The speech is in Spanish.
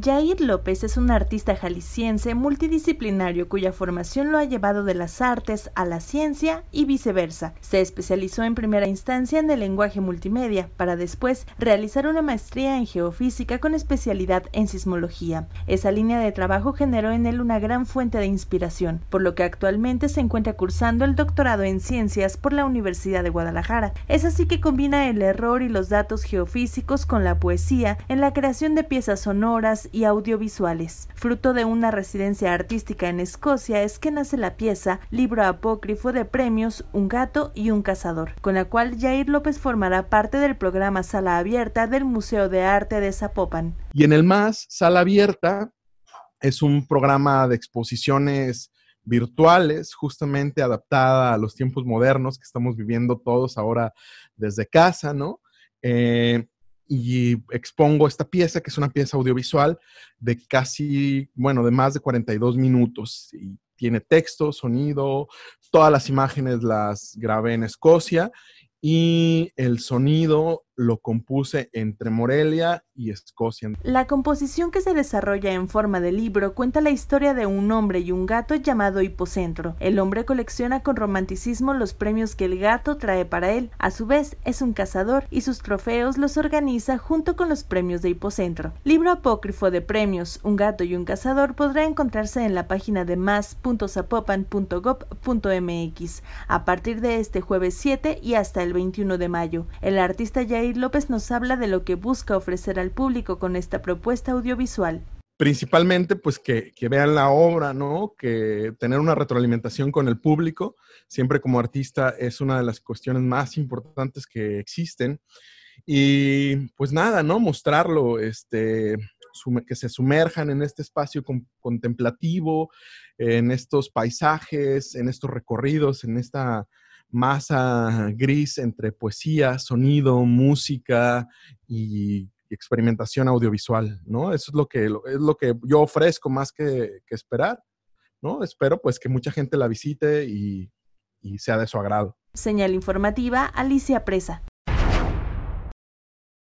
Jair López es un artista jalisciense multidisciplinario cuya formación lo ha llevado de las artes a la ciencia y viceversa. Se especializó en primera instancia en el lenguaje multimedia para después realizar una maestría en geofísica con especialidad en sismología. Esa línea de trabajo generó en él una gran fuente de inspiración, por lo que actualmente se encuentra cursando el doctorado en ciencias por la Universidad de Guadalajara. Es así que combina el error y los datos geofísicos con la poesía en la creación de piezas sonoras y audiovisuales. Fruto de una residencia artística en Escocia es que nace la pieza Libro Apócrifo de Premios Un Gato y un Cazador, con la cual Jair López formará parte del programa Sala Abierta del Museo de Arte de Zapopan. Y en el más, Sala Abierta es un programa de exposiciones virtuales, justamente adaptada a los tiempos modernos que estamos viviendo todos ahora desde casa, ¿no? Eh, y expongo esta pieza, que es una pieza audiovisual de casi, bueno, de más de 42 minutos. Y tiene texto, sonido, todas las imágenes las grabé en Escocia y el sonido lo compuse entre Morelia y Escocia. La composición que se desarrolla en forma de libro cuenta la historia de un hombre y un gato llamado Hipocentro. El hombre colecciona con romanticismo los premios que el gato trae para él. A su vez, es un cazador y sus trofeos los organiza junto con los premios de Hipocentro. Libro apócrifo de premios, un gato y un cazador podrá encontrarse en la página de más.zapopan.gov.mx a partir de este jueves 7 y hasta el 21 de mayo. El artista ya López nos habla de lo que busca ofrecer al público con esta propuesta audiovisual. Principalmente, pues que, que vean la obra, ¿no? Que tener una retroalimentación con el público, siempre como artista, es una de las cuestiones más importantes que existen. Y pues nada, ¿no? Mostrarlo, este, que se sumerjan en este espacio contemplativo, en estos paisajes, en estos recorridos, en esta masa ah, gris entre poesía, sonido, música y experimentación audiovisual, ¿no? Eso es lo que, es lo que yo ofrezco más que, esperar, ¿no? Espero pues que mucha gente la visite y, y sea de su agrado. Señal informativa, Alicia Presa.